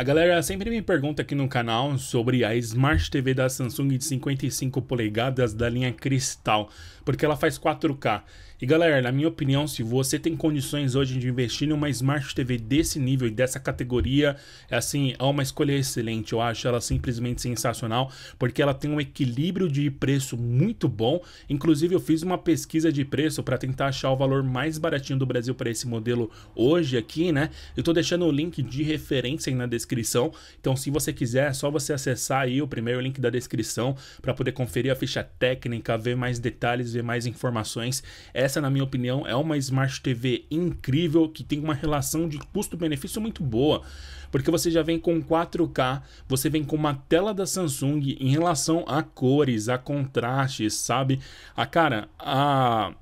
A galera sempre me pergunta aqui no canal sobre a Smart TV da Samsung de 55 polegadas da linha Cristal, porque ela faz 4K. E galera, na minha opinião, se você tem condições hoje de investir em uma Smart TV desse nível e dessa categoria, é assim, é uma escolha excelente. Eu acho ela simplesmente sensacional, porque ela tem um equilíbrio de preço muito bom. Inclusive, eu fiz uma pesquisa de preço para tentar achar o valor mais baratinho do Brasil para esse modelo hoje aqui, né? Eu tô deixando o link de referência aí na descrição descrição. Então, se você quiser, é só você acessar aí o primeiro link da descrição para poder conferir a ficha técnica, ver mais detalhes, ver mais informações. Essa, na minha opinião, é uma Smart TV incrível que tem uma relação de custo-benefício muito boa, porque você já vem com 4K, você vem com uma tela da Samsung em relação a cores, a contrastes, sabe? A cara, a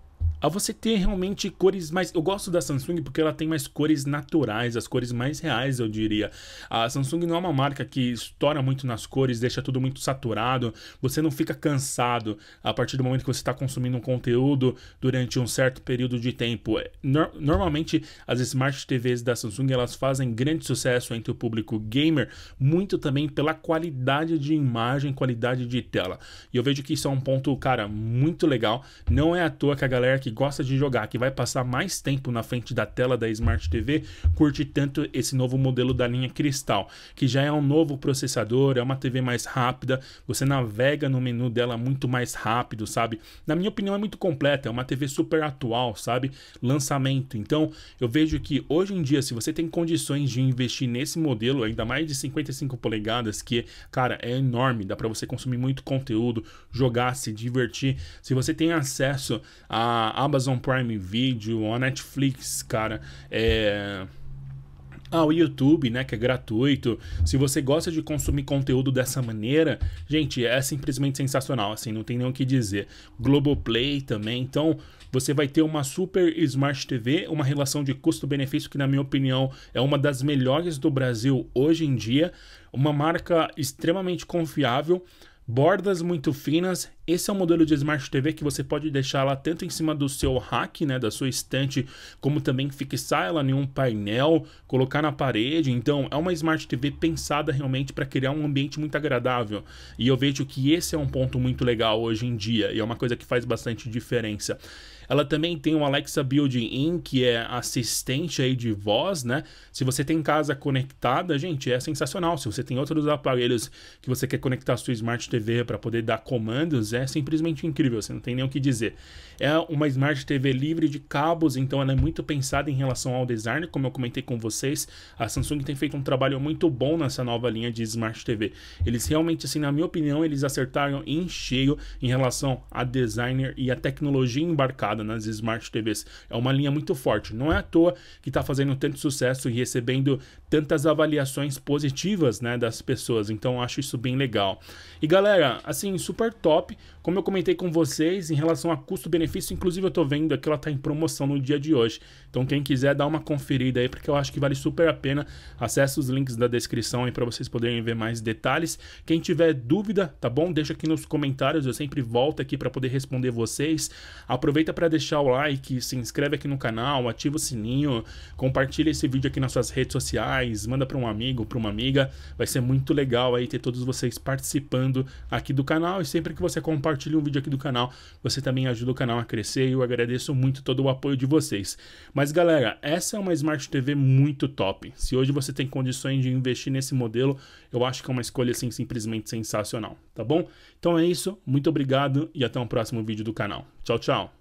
a você ter realmente cores mais. Eu gosto da Samsung porque ela tem mais cores naturais, as cores mais reais, eu diria. A Samsung não é uma marca que estoura muito nas cores, deixa tudo muito saturado. Você não fica cansado a partir do momento que você está consumindo um conteúdo durante um certo período de tempo. É, normalmente, as Smart TVs da Samsung elas fazem grande sucesso entre o público gamer, muito também pela qualidade de imagem, qualidade de tela. E eu vejo que isso é um ponto, cara, muito legal. Não é à toa que a galera que que gosta de jogar, que vai passar mais tempo na frente da tela da Smart TV, curte tanto esse novo modelo da linha Cristal, que já é um novo processador, é uma TV mais rápida, você navega no menu dela muito mais rápido, sabe? Na minha opinião é muito completa, é uma TV super atual, sabe? Lançamento. Então, eu vejo que hoje em dia se você tem condições de investir nesse modelo, ainda mais de 55 polegadas, que, cara, é enorme, dá para você consumir muito conteúdo, jogar, se divertir. Se você tem acesso a Amazon Prime Video, a Netflix, cara, é ao ah, YouTube, né, que é gratuito. Se você gosta de consumir conteúdo dessa maneira, gente, é simplesmente sensacional, assim, não tem nem o que dizer. Globoplay também, então você vai ter uma super Smart TV, uma relação de custo-benefício que na minha opinião é uma das melhores do Brasil hoje em dia, uma marca extremamente confiável bordas muito finas. Esse é um modelo de Smart TV que você pode deixar ela tanto em cima do seu rack, né, da sua estante, como também fixar ela em um painel, colocar na parede. Então, é uma Smart TV pensada realmente para criar um ambiente muito agradável. E eu vejo que esse é um ponto muito legal hoje em dia e é uma coisa que faz bastante diferença. Ela também tem o Alexa Built-in, que é assistente aí de voz, né? Se você tem casa conectada, gente, é sensacional. Se você tem outros aparelhos que você quer conectar a sua Smart TV TV para poder dar comandos é simplesmente incrível, você não tem nem o que dizer. É uma Smart TV livre de cabos, então ela é muito pensada em relação ao design, como eu comentei com vocês. A Samsung tem feito um trabalho muito bom nessa nova linha de Smart TV. Eles realmente, assim, na minha opinião, eles acertaram em cheio em relação a designer e a tecnologia embarcada nas Smart TVs. É uma linha muito forte, não é à toa que está fazendo tanto sucesso e recebendo tantas avaliações positivas né, das pessoas, então acho isso bem legal. E galera, galera, assim, super top. Como eu comentei com vocês, em relação a custo-benefício, inclusive eu tô vendo que ela tá em promoção no dia de hoje. Então quem quiser dar uma conferida aí, porque eu acho que vale super a pena. Acesse os links da descrição aí para vocês poderem ver mais detalhes. Quem tiver dúvida, tá bom? Deixa aqui nos comentários, eu sempre volto aqui para poder responder vocês. Aproveita para deixar o like, se inscreve aqui no canal, ativa o sininho, compartilha esse vídeo aqui nas suas redes sociais, manda para um amigo, para uma amiga. Vai ser muito legal aí ter todos vocês participando aqui do canal. E sempre que você compartilha um vídeo aqui do canal, você também ajuda o canal a crescer. E eu agradeço muito todo o apoio de vocês. Mas galera, essa é uma Smart TV muito top. Se hoje você tem condições de investir nesse modelo, eu acho que é uma escolha assim, simplesmente sensacional, tá bom? Então é isso, muito obrigado e até o um próximo vídeo do canal. Tchau, tchau!